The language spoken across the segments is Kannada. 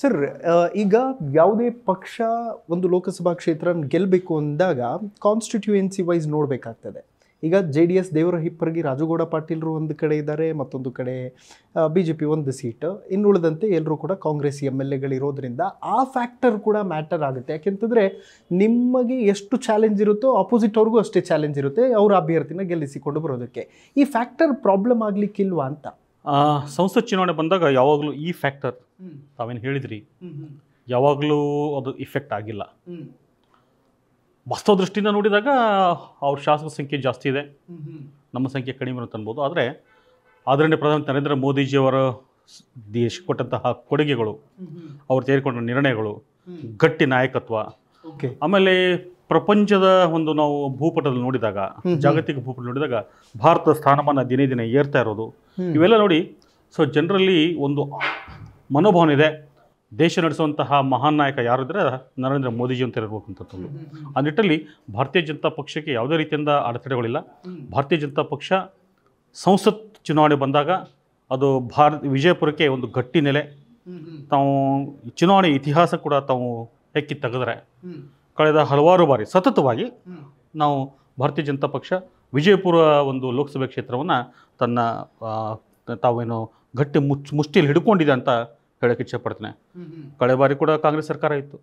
ಸರ್ ಈಗ ಯಾವುದೇ ಪಕ್ಷ ಒಂದು ಲೋಕಸಭಾ ಕ್ಷೇತ್ರ ಗೆಲ್ಲಬೇಕು ಅಂದಾಗ ಕಾನ್ಸ್ಟಿಟ್ಯೂಯೆನ್ಸಿ ವೈಸ್ ನೋಡಬೇಕಾಗ್ತದೆ ಈಗ ಜೆ ಡಿ ಎಸ್ ದೇವರ ಹಿಪ್ಪರ್ಗಿ ರಾಜುಗೌಡ ಪಾಟೀಲ್ರು ಒಂದು ಕಡೆ ಇದ್ದಾರೆ ಮತ್ತೊಂದು ಕಡೆ ಬಿ ಜೆ ಪಿ ಒಂದು ಸೀಟ್ ಇನ್ನುಳಿದಂತೆ ಎಲ್ಲರೂ ಕೂಡ ಕಾಂಗ್ರೆಸ್ ಎಮ್ ಎಲ್ ಎಗಳಿರೋದ್ರಿಂದ ಆ ಫ್ಯಾಕ್ಟರ್ ಕೂಡ ಮ್ಯಾಟರ್ ಆಗುತ್ತೆ ಯಾಕೆಂತಂದರೆ ನಿಮಗೆ ಎಷ್ಟು ಚಾಲೆಂಜ್ ಇರುತ್ತೋ ಅಪೋಸಿಟ್ ಅವ್ರಿಗೂ ಅಷ್ಟೇ ಚಾಲೆಂಜ್ ಇರುತ್ತೆ ಅವರ ಅಭ್ಯರ್ಥಿನ ಗೆಲ್ಲಿಸಿಕೊಂಡು ಬರೋದಕ್ಕೆ ಈ ಫ್ಯಾಕ್ಟರ್ ಪ್ರಾಬ್ಲಮ್ ಆಗಲಿಕ್ಕಿಲ್ವಾ ಅಂತ ಸಂಸತ್ ಚುನಾವಣೆ ಬಂದಾಗ ಯಾವಾಗಲೂ ಈ ಫ್ಯಾಕ್ಟರ್ ತಾವೇನು ಹೇಳಿದ್ರಿ ಯಾವಾಗಲೂ ಅದು ಇಫೆಕ್ಟ್ ಆಗಿಲ್ಲ ವಾಸ್ತವ ದೃಷ್ಟಿಯಿಂದ ನೋಡಿದಾಗ ಅವ್ರ ಶಾಸಕ ಸಂಖ್ಯೆ ಜಾಸ್ತಿ ಇದೆ ನಮ್ಮ ಸಂಖ್ಯೆ ಕಡಿಮೆ ಅಂತ ಅನ್ಬೋದು ಆದರೆ ಆದರಣೀಯ ಪ್ರಧಾನಿ ನರೇಂದ್ರ ಮೋದಿಜಿಯವರ ದೇಶ ಕೊಟ್ಟಂತಹ ಕೊಡುಗೆಗಳು ಅವರು ತೆಗೆದುಕೊಂಡ ನಿರ್ಣಯಗಳು ಗಟ್ಟಿ ನಾಯಕತ್ವ ಆಮೇಲೆ ಪ್ರಪಂಚದ ಒಂದು ನಾವು ಭೂಪಟದಲ್ಲಿ ನೋಡಿದಾಗ ಜಾಗತಿಕ ಭೂಪಟ ನೋಡಿದಾಗ ಭಾರತದ ಸ್ಥಾನಮಾನ ದಿನೇ ದಿನೇ ಏರ್ತಾ ಇರೋದು ಇವೆಲ್ಲ ನೋಡಿ ಸೊ ಜನರಲ್ಲಿ ಒಂದು ಮನೋಭಾವನೆ ಇದೆ ದೇಶ ನಡೆಸುವಂತಹ ಮಹಾನ್ ನಾಯಕ ಯಾರಿದ್ರೆ ನರೇಂದ್ರ ಮೋದಿಜಿ ಅಂತ ಇರಬೇಕಂಥದ್ದು ಆ ನಿಟ್ಟಲ್ಲಿ ಭಾರತೀಯ ಜನತಾ ಪಕ್ಷಕ್ಕೆ ಯಾವುದೇ ರೀತಿಯಿಂದ ಅಡೆತಡೆಗಳಿಲ್ಲ ಭಾರತೀಯ ಜನತಾ ಪಕ್ಷ ಸಂಸತ್ ಚುನಾವಣೆ ಬಂದಾಗ ಅದು ಭಾರ ವಿಜಯಪುರಕ್ಕೆ ಒಂದು ಗಟ್ಟಿ ನೆಲೆ ತಾವು ಚುನಾವಣೆ ಇತಿಹಾಸ ಕೂಡ ತಾವು ಹೆಕ್ಕಿ ತೆಗೆದ್ರೆ ಕಳೆದ ಹಲವಾರು ಬಾರಿ ಸತತವಾಗಿ ನಾವು ಭಾರತೀಯ ಜನತಾ ಪಕ್ಷ ವಿಜಯಪುರ ಒಂದು ಲೋಕಸಭೆ ಕ್ಷೇತ್ರವನ್ನು ತನ್ನ ತಾವೇನು ಗಟ್ಟಿ ಮುಚ್ ಮುಷ್ಟಿಯಲ್ಲಿ ಹಿಡ್ಕೊಂಡಿದೆ ಅಂತ ಹೇಳಕ್ಕೆ ಇಚ್ಛೆ ಪಡ್ತೇನೆ ಕಳೆದ ಬಾರಿ ಕೂಡ ಕಾಂಗ್ರೆಸ್ ಸರ್ಕಾರ ಇತ್ತು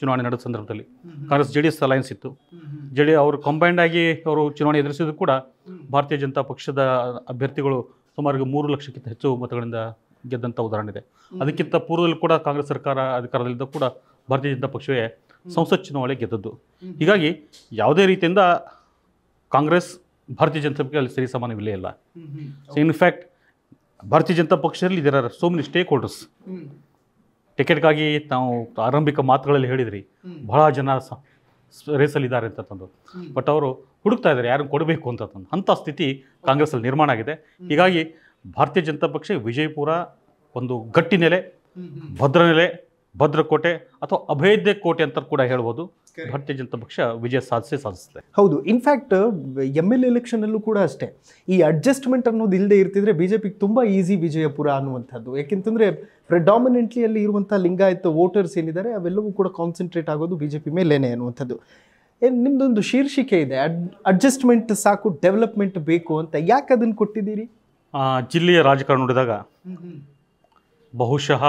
ಚುನಾವಣೆ ನಡೆದ ಸಂದರ್ಭದಲ್ಲಿ Congress J D S alliance ಇತ್ತು ಜೆ ಡಿ ಅವರು ಕಂಬೈಂಡ್ ಆಗಿ ಅವರು ಚುನಾವಣೆ ಎದುರಿಸಿದ್ರು ಕೂಡ ಭಾರತೀಯ ಜನತಾ ಪಕ್ಷದ ಅಭ್ಯರ್ಥಿಗಳು ಸುಮಾರು ಮೂರು ಲಕ್ಷಕ್ಕಿಂತ ಹೆಚ್ಚು ಮತಗಳಿಂದ ಗೆದ್ದಂಥ ಉದಾಹರಣೆ ಇದೆ ಅದಕ್ಕಿಂತ ಪೂರ್ವದಲ್ಲಿ ಕೂಡ ಕಾಂಗ್ರೆಸ್ ಸರ್ಕಾರ ಅಧಿಕಾರದಲ್ಲಿದ್ದ ಕೂಡ ಭಾರತೀಯ ಜನತಾ ಪಕ್ಷವೇ ಸಂಸತ್ ಚುನಾವಣೆ ಗೆದ್ದದ್ದು ಹೀಗಾಗಿ ಯಾವುದೇ ರೀತಿಯಿಂದ ಕಾಂಗ್ರೆಸ್ ಭಾರತೀಯ ಜನತಾ ಪಕ್ಷ ಅಲ್ಲಿ ಸರಿ ಸಮಾನವಿಲ್ಲೇ ಇಲ್ಲ ಇನ್ಫ್ಯಾಕ್ಟ್ ಭಾರತೀಯ ಜನತಾ ಪಕ್ಷದಲ್ಲಿ ಇದರ ಸೋ ಮೆನಿ ಸ್ಟೇಕ್ ಹೋಲ್ಡರ್ಸ್ ಟಿಕೆಟ್ಗಾಗಿ ತಾವು ಆರಂಭಿಕ ಮಾತುಗಳಲ್ಲಿ ಹೇಳಿದ್ರಿ ಬಹಳ ಜನ ರೇಸಲ್ಲಿದ್ದಾರೆ ಅಂತ ತಂದು ಬಟ್ ಅವರು ಹುಡುಕ್ತಾ ಇದ್ದಾರೆ ಯಾರನ್ನು ಕೊಡಬೇಕು ಅಂತ ತಂದು ಅಂಥ ಸ್ಥಿತಿ ಕಾಂಗ್ರೆಸ್ಸಲ್ಲಿ ನಿರ್ಮಾಣ ಆಗಿದೆ ಹೀಗಾಗಿ ಭಾರತೀಯ ಜನತಾ ಪಕ್ಷ ವಿಜಯಪುರ ಒಂದು ಗಟ್ಟಿ ನೆಲೆ ಭದ್ರ ನೆಲೆ ಭದ್ರಕೋಟೆ ಅಥವಾ ಅಭೇದ್ಯ ಕೋಟೆ ಅಂತ ಕೂಡ ಹೇಳ್ಬೋದು ಭಾರತೀಯ ಜನತಾ ಪಕ್ಷ ವಿಜಯ ಸಾಧಿಸಿ ಸಾಧಿಸುತ್ತೆ ಹೌದು ಇನ್ಫ್ಯಾಕ್ಟ್ ಎಮ್ ಎಲ್ ಎಲೆಕ್ಷನಲ್ಲೂ ಕೂಡ ಅಷ್ಟೇ ಈ ಅಡ್ಜಸ್ಟ್ಮೆಂಟ್ ಅನ್ನೋದು ಇಲ್ಲದೆ ಇರ್ತಿದ್ರೆ ಬಿ ಜೆ ಪಿಗೆ ತುಂಬ ಈಸಿ ವಿಜಯಪುರ ಅನ್ನುವಂಥದ್ದು ಯಾಕೆಂತಂದರೆ ಪ್ರೆಡಾಮಿನೆಂಟ್ಲಿ ಅಲ್ಲಿ ಇರುವಂಥ ಲಿಂಗಾಯತ ವೋಟರ್ಸ್ ಏನಿದ್ದಾರೆ ಅವೆಲ್ಲವೂ ಕೂಡ ಕಾನ್ಸಂಟ್ರೇಟ್ ಆಗೋದು ಬಿ ಜೆ ಪಿ ಮೇಲೇನೆ ಅನ್ನುವಂಥದ್ದು ಏನು ನಿಮ್ಮದೊಂದು ಶೀರ್ಷಿಕೆ ಇದೆ ಅಡ್ ಅಡ್ಜಸ್ಟ್ಮೆಂಟ್ ಸಾಕು ಡೆವಲಪ್ಮೆಂಟ್ ಬೇಕು ಅಂತ ಯಾಕೆ ಅದನ್ನು ಕೊಟ್ಟಿದ್ದೀರಿ ಜಿಲ್ಲೆಯ ರಾಜಕಾರಣ ನೋಡಿದಾಗ ಬಹುಶಃ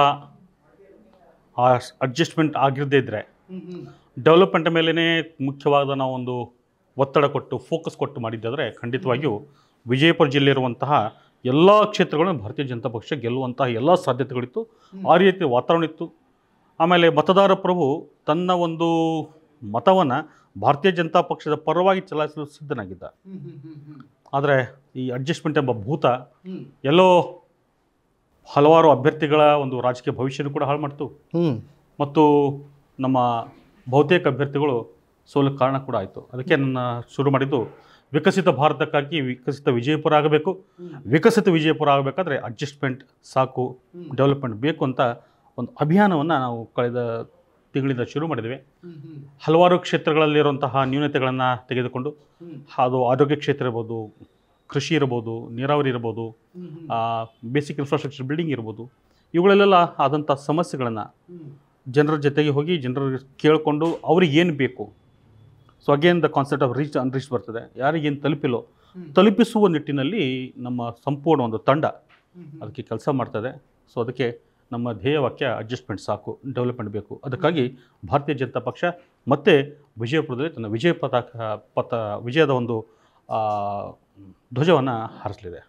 ಆ ಅಡ್ಜಸ್ಟ್ಮೆಂಟ್ ಆಗಿರದೇ ಇದ್ದರೆ ಡೆವಲಪ್ಮೆಂಟ್ ಮೇಲೇ ಮುಖ್ಯವಾದ ನಾವು ಒಂದು ಒತ್ತಡ ಕೊಟ್ಟು ಫೋಕಸ್ ಕೊಟ್ಟು ಮಾಡಿದ್ದಾದರೆ ಖಂಡಿತವಾಗಿಯೂ ವಿಜಯಪುರ ಜಿಲ್ಲೆ ಇರುವಂತಹ ಎಲ್ಲ ಕ್ಷೇತ್ರಗಳನ್ನು ಭಾರತೀಯ ಜನತಾ ಪಕ್ಷ ಗೆಲ್ಲುವಂತಹ ಎಲ್ಲ ಸಾಧ್ಯತೆಗಳಿತ್ತು ಆ ರೀತಿ ವಾತಾವರಣ ಇತ್ತು ಆಮೇಲೆ ಮತದಾರ ಪ್ರಭು ತನ್ನ ಒಂದು ಮತವನ್ನು ಭಾರತೀಯ ಜನತಾ ಪಕ್ಷದ ಪರವಾಗಿ ಚಲಾಯಿಸಲು ಸಿದ್ಧನಾಗಿದ್ದ ಆದರೆ ಈ ಅಡ್ಜಸ್ಟ್ಮೆಂಟ್ ಎಂಬ ಭೂತ ಎಲ್ಲೋ ಹಲವಾರು ಅಭ್ಯರ್ಥಿಗಳ ಒಂದು ರಾಜಕೀಯ ಭವಿಷ್ಯನೂ ಕೂಡ ಹಾಳು ಮಾಡ್ತು ಮತ್ತು ನಮ್ಮ ಬಹುತೇಕ ಅಭ್ಯರ್ಥಿಗಳು ಸೋಲಕ್ಕೆ ಕಾರಣ ಕೂಡ ಆಯಿತು ಅದಕ್ಕೆ ನನ್ನ ಶುರು ಮಾಡಿದ್ದು ವಿಕಸಿತ ಭಾರತಕ್ಕಾಗಿ ವಿಕಸಿತ ವಿಜಯಪುರ ಆಗಬೇಕು ವಿಕಸಿತ ವಿಜಯಪುರ ಆಗಬೇಕಾದ್ರೆ ಅಡ್ಜಸ್ಟ್ಮೆಂಟ್ ಸಾಕು ಡೆವಲಪ್ಮೆಂಟ್ ಬೇಕು ಅಂತ ಒಂದು ಅಭಿಯಾನವನ್ನು ನಾವು ಕಳೆದ ತಿಂಗಳಿಂದ ಶುರು ಮಾಡಿದ್ವಿ ಹಲವಾರು ಕ್ಷೇತ್ರಗಳಲ್ಲಿರುವಂತಹ ನ್ಯೂನತೆಗಳನ್ನು ತೆಗೆದುಕೊಂಡು ಅದು ಆರೋಗ್ಯ ಕ್ಷೇತ್ರ ಇರ್ಬೋದು ಕೃಷಿ ಇರ್ಬೋದು ನೀರಾವರಿ ಇರ್ಬೋದು ಬೇಸಿಕ್ ಇನ್ಫ್ರಾಸ್ಟ್ರಕ್ಚರ್ ಬಿಲ್ಡಿಂಗ್ ಇರ್ಬೋದು ಇವುಗಳಲ್ಲೆಲ್ಲ ಆದಂಥ ಸಮಸ್ಯೆಗಳನ್ನು ಜನರ ಜೊತೆಗೆ ಹೋಗಿ ಜನರ ಕೇಳಿಕೊಂಡು ಏನು ಬೇಕು so again the concept of reach unreach ಬರ್ತದೆ ಯಾರಿಗೇನು ತಲುಪಿಲ್ಲೋ ತಲುಪಿಸುವ ನಿಟ್ಟಿನಲ್ಲಿ ನಮ್ಮ ಸಂಪೂರ್ಣ ಒಂದು ತಂಡ ಅದಕ್ಕೆ ಕೆಲಸ ಮಾಡ್ತದೆ ಸೊ ಅದಕ್ಕೆ ನಮ್ಮ ಧ್ಯೇಯವಾಕ್ಯ ಅಡ್ಜಸ್ಟ್ಮೆಂಟ್ ಸಾಕು ಡೆವಲಪ್ಮೆಂಟ್ ಬೇಕು ಅದಕ್ಕಾಗಿ ಭಾರತೀಯ ಜನತಾ ಪಕ್ಷ ಮತ್ತೆ ವಿಜಯಪುರದಲ್ಲಿ ತನ್ನ ವಿಜಯ ಪತಾಕ ಪತ ವಿಜಯದ ಒಂದು ಧ್ವಜವನ್ನು ಹಾರಿಸಲಿದೆ